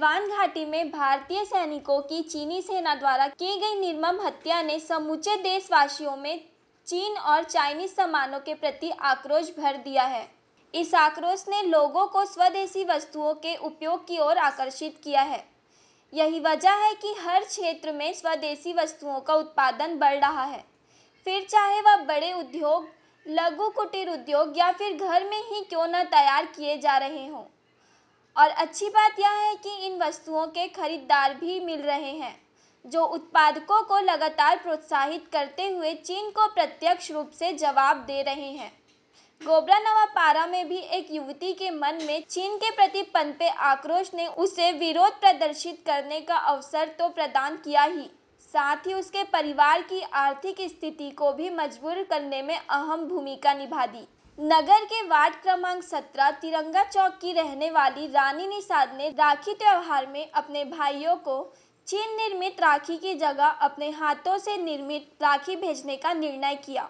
गलवान घाटी में भारतीय सैनिकों की चीनी सेना द्वारा की गई निर्मम हत्या ने समूचे देशवासियों में चीन और चाइनीज सामानों के प्रति आक्रोश भर दिया है इस आक्रोश ने लोगों को स्वदेशी वस्तुओं के उपयोग की ओर आकर्षित किया है यही वजह है कि हर क्षेत्र में स्वदेशी वस्तुओं का उत्पादन बढ़ रहा है फिर चाहे वह बड़े उद्योग लघु कुटीर उद्योग या फिर घर में ही क्यों न तैयार किए जा रहे हों और अच्छी बात यह है कि इन वस्तुओं के खरीदार भी मिल रहे हैं जो उत्पादकों को लगातार प्रोत्साहित करते हुए चीन को प्रत्यक्ष रूप से जवाब दे रहे हैं गोबरा नवापारा में भी एक युवती के मन में चीन के प्रति पनपे आक्रोश ने उसे विरोध प्रदर्शित करने का अवसर तो प्रदान किया ही साथ ही उसके परिवार की आर्थिक स्थिति को भी मजबूर करने में अहम भूमिका निभा दी नगर के वार्ड क्रमांक 17 तिरंगा चौक की रहने वाली रानी निषाद ने राखी त्योहार में अपने भाइयों को चीन निर्मित राखी की जगह अपने हाथों से निर्मित राखी भेजने का निर्णय किया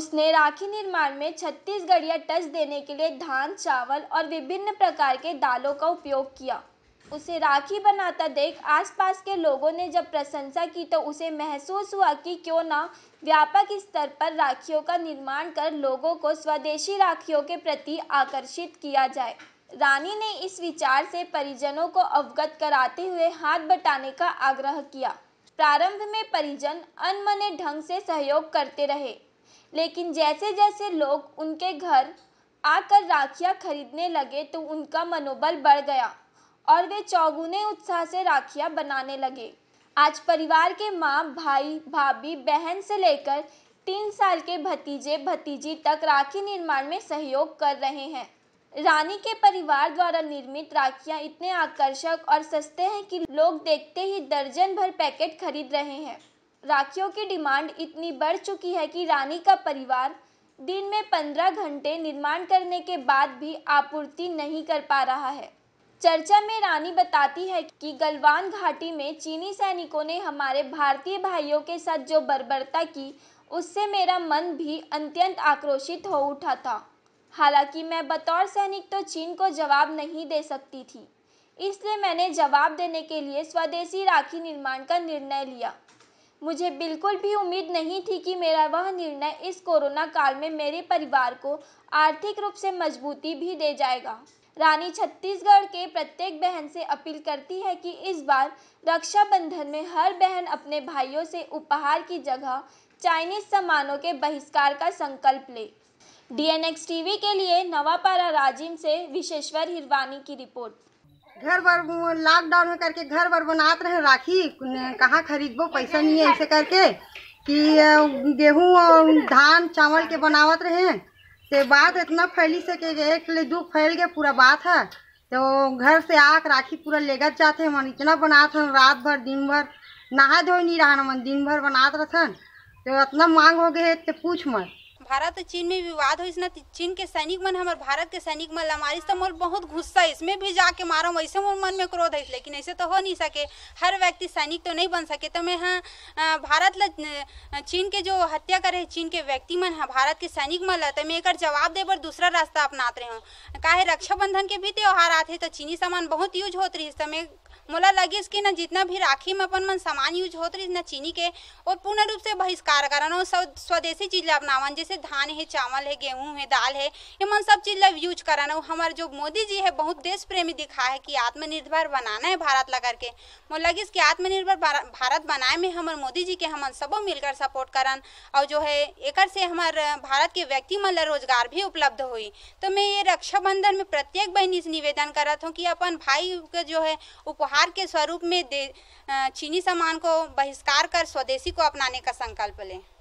उसने राखी निर्माण में छत्तीसगढ़िया टच देने के लिए धान चावल और विभिन्न प्रकार के दालों का उपयोग किया उसे राखी बनाता देख आसपास के लोगों ने जब प्रशंसा की तो उसे महसूस हुआ कि क्यों ना व्यापक स्तर पर राखियों का निर्माण कर लोगों को स्वदेशी राखियों के प्रति आकर्षित किया जाए रानी ने इस विचार से परिजनों को अवगत कराते हुए हाथ बटाने का आग्रह किया प्रारंभ में परिजन अनमने ढंग से सहयोग करते रहे लेकिन जैसे जैसे लोग उनके घर आकर राखियां खरीदने लगे तो उनका मनोबल बढ़ गया और वे चौगुने उत्साह से राखियाँ बनाने लगे आज परिवार के माँ भाई भाभी बहन से लेकर तीन साल के भतीजे भतीजी तक राखी निर्माण में सहयोग कर रहे हैं रानी के परिवार द्वारा निर्मित राखियाँ इतने आकर्षक और सस्ते हैं कि लोग देखते ही दर्जन भर पैकेट खरीद रहे हैं राखियों की डिमांड इतनी बढ़ चुकी है कि रानी का परिवार दिन में पंद्रह घंटे निर्माण करने के बाद भी आपूर्ति नहीं कर पा रहा है चर्चा में रानी बताती है कि गलवान घाटी में चीनी सैनिकों ने हमारे भारतीय भाइयों के साथ जो बर्बरता की उससे मेरा मन भी अत्यंत आक्रोशित हो उठा था हालांकि मैं बतौर सैनिक तो चीन को जवाब नहीं दे सकती थी इसलिए मैंने जवाब देने के लिए स्वदेशी राखी निर्माण का निर्णय लिया मुझे बिल्कुल भी उम्मीद नहीं थी कि मेरा वह निर्णय इस कोरोना काल में मेरे परिवार को आर्थिक रूप से मजबूती भी दे जाएगा रानी छत्तीसगढ़ के प्रत्येक बहन से अपील करती है कि इस बार रक्षाबंधन में हर बहन अपने भाइयों से उपहार की जगह चाइनीज सामानों के बहिष्कार का संकल्प ले डीएनएक्स टीवी के लिए नवापारा राजिम से विशेश्वर हिरवानी की रिपोर्ट घर बर लॉकडाउन में करके घर बर बनात रहे राखी कहाँ खरीदबो पैसा नहीं है ऐसे करके कि गेहूं और धान चावल के बनावत रहे से तो बात इतना फैली सके एक ले दो फैल गया पूरा बात है तो घर से आक राखी पूरा लेकर जाते हैं मन इतना बनाते हन रात भर दिन भर नहा धो नहीं रहा मन दिन भर बनात रहन तो इतना मांग हो गए तो पूछ मत भारत और चीन में विवाद हो ना चीन के सैनिक मन हमारे भारत के सैनिक मन ला मारिस तो मोर बहुत गुस्सा इसमें भी जाके मारो वैसे मोर मन में क्रोध है लेकिन ऐसे तो हो नहीं सके हर व्यक्ति सैनिक तो नहीं बन सके तो मैं हाँ भारत ल चीन के जो हत्या करे चीन के व्यक्ति मन है हाँ, भारत के सैनिक मन ला तो मैं एक जवाब दे पर दूसरा रास्ता अपनाते रहे काहे रक्षाबंधन के भी त्यौहार आते तो चीनी सामान बहुत यूज होती रही तो मैं मोला लगी कि ना जितना भी राखी में अपन मन सामान यूज होते रही ना चीनी के और पूर्ण रूप से बहिष्कार करन और स्वदेशी चीज अपनावन जैसे धान है चावल है गेहूं है दाल है ये मन सब चीज़ ला यूज कराना हो हमारे जो मोदी जी है बहुत देश प्रेमी दिखा है कि आत्मनिर्भर बनाना है भारत ला करके मोर लगी कि आत्मनिर्भर भारत बनाए में हमारे मोदी जी के हम सब मिलकर सपोर्ट करन और जो है एक से हमारे भारत के व्यक्ति मन रोजगार भी उपलब्ध हुई तो मैं ये रक्षाबंधन में प्रत्येक बहनी से निवेदन करत हूँ कि अपन भाई के जो है उपहार के स्वरूप में दे चीनी सामान को बहिष्कार कर स्वदेशी को अपनाने का संकल्प लें